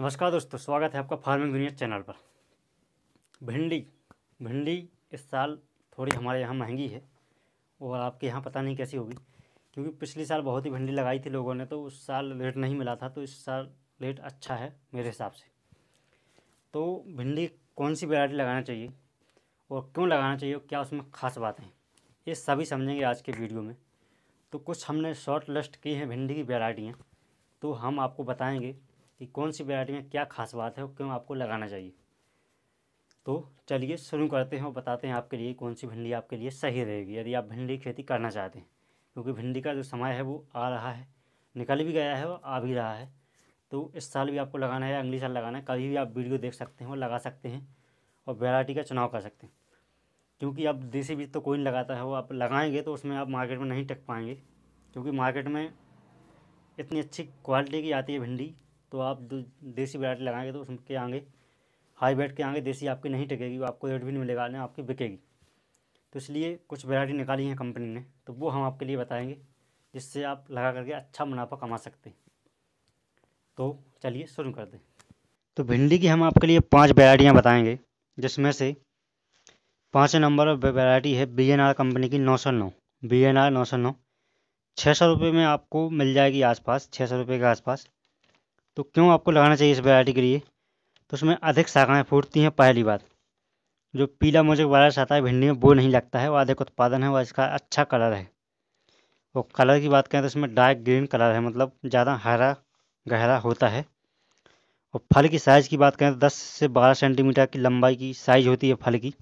नमस्कार दोस्तों स्वागत है आपका फार्मिंग दुनिया चैनल पर भिंडी भिंडी इस साल थोड़ी हमारे यहाँ महंगी है और आपके यहाँ पता नहीं कैसी होगी क्योंकि पिछले साल बहुत ही भिंडी लगाई थी लोगों ने तो उस साल रेट नहीं मिला था तो इस साल रेट अच्छा है मेरे हिसाब से तो भिंडी कौन सी वेराइटी लगाना चाहिए और क्यों लगाना चाहिए क्या उसमें खास बात है ये सभी समझेंगे आज के वीडियो में तो कुछ हमने शॉर्ट लिस्ट की है भिंडी की वेराइटियाँ तो हम आपको बताएँगे कि कौन सी वैरायटी में क्या खास बात है और क्यों आपको लगाना चाहिए तो चलिए शुरू करते हैं और बताते हैं आपके लिए कौन सी भिंडी आपके लिए सही रहेगी यदि आप भिंडी की खेती करना चाहते हैं क्योंकि भिंडी का जो समय है वो आ रहा है निकल भी गया है और आ भी रहा है तो इस साल भी आपको लगाना है या अगले साल लगाना है कभी भी आप वीडियो देख सकते हैं और लगा सकते हैं और वेराइटी का चुनाव कर सकते हैं क्योंकि अब देसी बीज तो कोई नहीं लगाता है वो आप लगाएंगे तो उसमें आप मार्केट में नहीं टक पाएंगे क्योंकि मार्केट में इतनी अच्छी क्वालिटी की आती है भिंडी तो आप देसी वैरायटी लगाएंगे तो उसके आगे हाई ब्रेड के आगे देसी आपकी नहीं टिकेगी आपको रेट भी नहीं मिलेगा ना आपकी बिकेगी तो इसलिए कुछ वैरायटी निकाली है कंपनी ने तो वो हम आपके लिए बताएंगे जिससे आप लगा करके अच्छा मुनाफा कमा सकते हैं तो चलिए शुरू कर दें तो भिंडी की हम आपके लिए पांच वैरायटियाँ बताएंगे जिसमें से पाँच नंबर वैरायटी है बी एन आर कंपनी की नौ सौ नौ बी एन आर नौ सौ नौ छः सौ रुपये में आपको मिल जाएगी आसपास छः सौ रुपये के आसपास तो क्यों आपको लगाना चाहिए इस वैरायटी के लिए तो उसमें अधिक शाखाएँ फूटती हैं पहली बात जो पीला मुझे वायरस आता है भिंडी में वो नहीं लगता है वो अधिक उत्पादन है वह इसका अच्छा कलर है और कलर की बात करें तो इसमें डार्क ग्रीन कलर है मतलब ज़्यादा हरा गहरा होता है और फल की साइज़ की बात करें तो दस से बारह सेंटीमीटर की लंबाई की साइज़ होती है फल की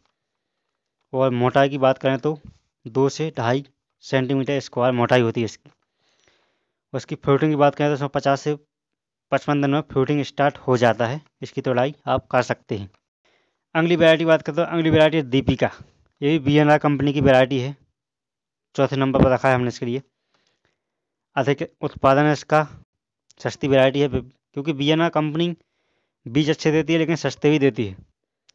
और मोटाई की बात करें तो दो से ढाई सेंटीमीटर स्क्वायर मोटाई होती है इसकी उसकी फ्रूटिंग की बात करें तो इसमें पचास से पचपन दिन में फ्रूटिंग स्टार्ट हो जाता है इसकी तोड़ाई आप कर सकते हैं अगली वेराइटी बात करते हो अगली वेराइटी है दीपिका ये भी बी कंपनी की वेरायटी है चौथे नंबर पर रखा है हमने इसके लिए अधिक उत्पादन है इसका सस्ती वेरायटी है क्योंकि बी कंपनी बीज अच्छे देती है लेकिन सस्ते भी देती है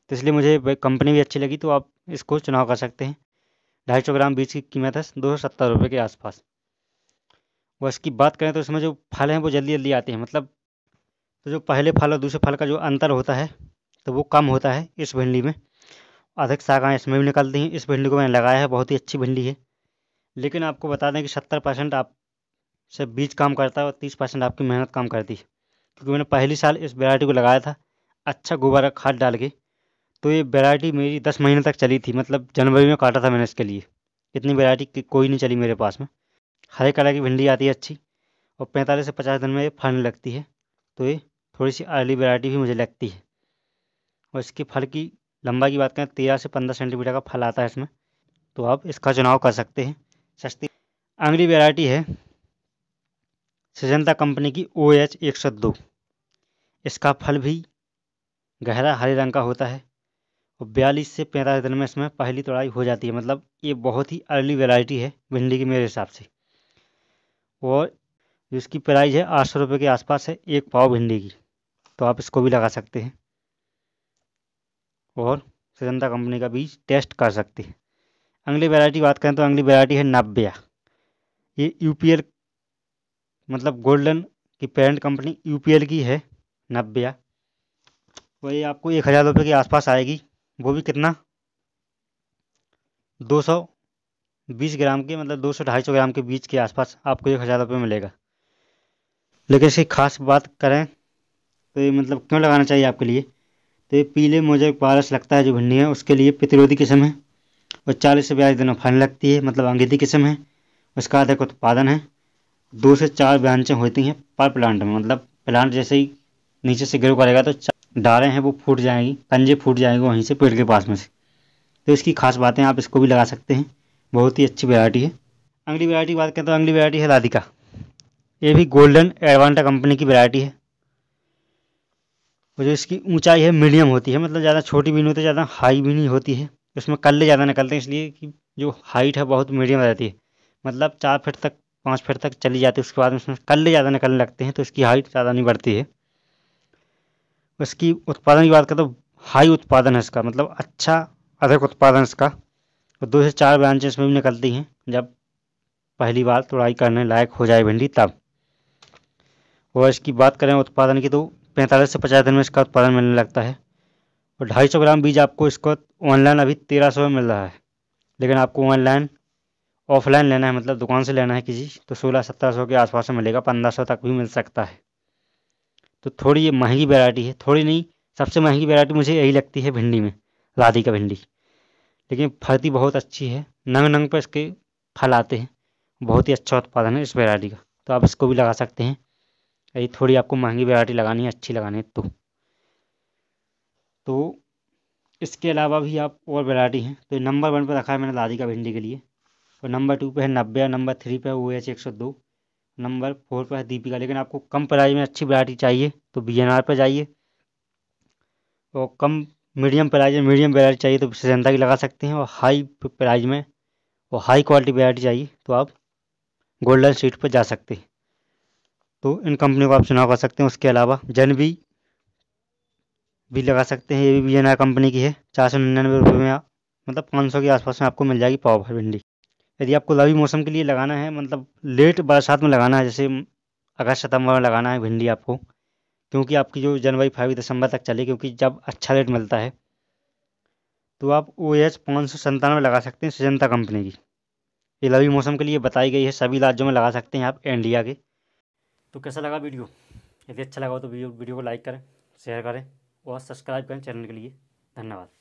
तो इसलिए मुझे कंपनी भी अच्छी लगी तो आप इसको चुनाव कर सकते हैं ढाई सौ ग्राम बीज की कीमत है दो सौ सत्तर रुपये के आसपास वो इसकी बात करें तो इसमें जो फल हैं वो जल्दी जल्दी आते हैं मतलब तो जो पहले फल और दूसरे फल का जो अंतर होता है तो वो कम होता है इस भिंडी में अधिक शाखाएँ इसमें भी निकलती हैं इस भिंडी को मैंने लगाया है बहुत ही अच्छी भिंडी है लेकिन आपको बता दें कि सत्तर परसेंट आप से बीज काम करता है और तीस परसेंट आपकी मेहनत काम करती है क्योंकि मैंने पहली साल इस वेराइटी को लगाया था अच्छा गोबर का खाद डाल के तो ये वेराइटी मेरी दस महीने तक चली थी मतलब जनवरी में काटा था मैंने इसके लिए इतनी वेराइटी कोई नहीं चली मेरे पास में हरे कलर की भिंडी आती है अच्छी और पैंतालीस से पचास दिन में ये फलने लगती है तो ये थोड़ी सी अर्ली वेराइटी भी मुझे लगती है और इसके फल की लंबाई की बात करें तेरह से पंद्रह सेंटीमीटर का फल आता है इसमें तो आप इसका चुनाव कर सकते हैं सस्ती अगली वेराइटी है सजनता कंपनी की ओ एच एक सौ दो इसका फल भी गहरा हरे रंग का होता है और बयालीस से पैंतालीस दिन में इसमें पहली तोड़ाई हो जाती है मतलब ये बहुत ही अर्ली वेराइटी है भिंडी की मेरे हिसाब से और इसकी प्राइस है आठ सौ रुपये के आसपास है एक पाव भिंडी की तो आप इसको भी लगा सकते हैं और सजंता कंपनी का बीज टेस्ट कर सकते हैं अगली वैरायटी बात करें तो अगली वैरायटी है नब्बे ये यूपीएल मतलब गोल्डन की पेरेंट कंपनी यूपीएल की है नब्बे वो ये आपको एक हज़ार रुपये के आसपास आएगी वो भी कितना दो सौ बीस ग्राम के मतलब दो सौ ढाई सौ ग्राम के बीज के आसपास आपको एक हज़ार रुपये मिलेगा लेकिन इसकी खास बात करें तो ये मतलब क्यों लगाना चाहिए आपके लिए तो ये पीले मुझे पारस लगता है जो भिंडी है उसके लिए प्रतिरोधी किस्म है और चालीस से बयालीस दिनों फल लगती है मतलब अंगीठी किस्म है उसका अधिक उत्पादन है दो से चार ब्रांचें होती हैं पर प्लांट में मतलब प्लांट जैसे ही नीचे से ग्रो करेगा तो डालें हैं वो फूट जाएंगी पंजे फूट जाएंगे वहीं से पेड़ के पास में से तो इसकी खास बातें आप इसको भी लगा सकते हैं बहुत ही अच्छी वैरायटी है अगली वैरायटी की बात करें तो अगली वैरायटी है राधिका ये भी गोल्डन एडवांटा कंपनी की वैरायटी है और जो इसकी ऊंचाई है मीडियम होती है मतलब ज़्यादा छोटी भी नहीं होती ज़्यादा हाई भी नहीं होती है उसमें कल्ले ज़्यादा निकलते हैं इसलिए कि जो हाइट है बहुत मीडियम रहती है मतलब चार फिट तक पाँच फिट तक चली जाती है उसके बाद उसमें कल्ले ज़्यादा निकलने लगते हैं तो इसकी हाइट ज़्यादा नहीं बढ़ती है उसकी उत्पादन की बात करें तो हाई उत्पादन है इसका मतलब अच्छा अधिक उत्पादन इसका और दो से चार ब्रांचेस में भी निकलती हैं जब पहली बार तोड़ाई करने लायक हो जाए भिंडी तब और इसकी बात करें उत्पादन की तो पैंतालीस से पचास दिन में इसका उत्पादन मिलने लगता है और ढाई सौ ग्राम बीज आपको इसको ऑनलाइन अभी तेरह सौ में मिल रहा है लेकिन आपको ऑनलाइन ऑफलाइन लेना है मतलब दुकान से लेना है किसी तो सोलह सत्रह सौ के आसपास में मिलेगा पंद्रह सौ तक भी मिल सकता है तो थोड़ी ये महंगी वेराइटी है थोड़ी नहीं सबसे महंगी वेराइटी मुझे यही लगती है भिंडी में लादी का भिंडी लेकिन फलती बहुत अच्छी है नंग नंग पर इसके फल आते हैं बहुत ही अच्छा उत्पादन है इस वेराइटी का तो आप इसको भी लगा सकते हैं यदि थोड़ी आपको महंगी वैरायटी लगानी है अच्छी लगानी है तो तो इसके अलावा भी आप और वैरायटी हैं तो नंबर वन पर रखा है मैंने दादी का भिंडी के लिए और नंबर टू पे है नब्बे नंबर थ्री पे है ओ एच एक सौ दो नंबर फोर पर है दीपिका लेकिन आपको कम प्राइस में अच्छी वैरायटी चाहिए तो बी एन आर पर जाइए और कम मीडियम प्राइज में मीडियम वैरायटी चाहिए तो सजनता की लगा सकते हैं और हाई प्राइज में और हाई क्वालिटी वैरायटी चाहिए तो आप गोल्डन स्ट्रीट पर जा सकते हैं तो इन कंपनियों को आप चुनाव कर सकते हैं उसके अलावा जन भी भी लगा सकते हैं ये भी बी कंपनी की है चार सौ निन्यानवे रुपये में मतलब पाँच सौ के आसपास में आपको मिल जाएगी पाव भर भिंडी यदि आपको लवी मौसम के लिए लगाना है मतलब लेट बरसात में लगाना है जैसे अगस्त सितंबर में लगाना है भिंडी आपको क्योंकि आपकी जो जनवरी फरवरी दिसंबर तक चले क्योंकि जब अच्छा रेट मिलता है तो आप ओ एच पाँच सौ संतानवे लगा सकते हैं सुजनता कंपनी की ये लवी मौसम के लिए बताई गई है सभी राज्यों में लगा सकते हैं आप इंडिया के तो कैसा लगा वीडियो यदि अच्छा लगा हो तो वीडियो को लाइक करें शेयर करें और सब्सक्राइब करें चैनल के लिए धन्यवाद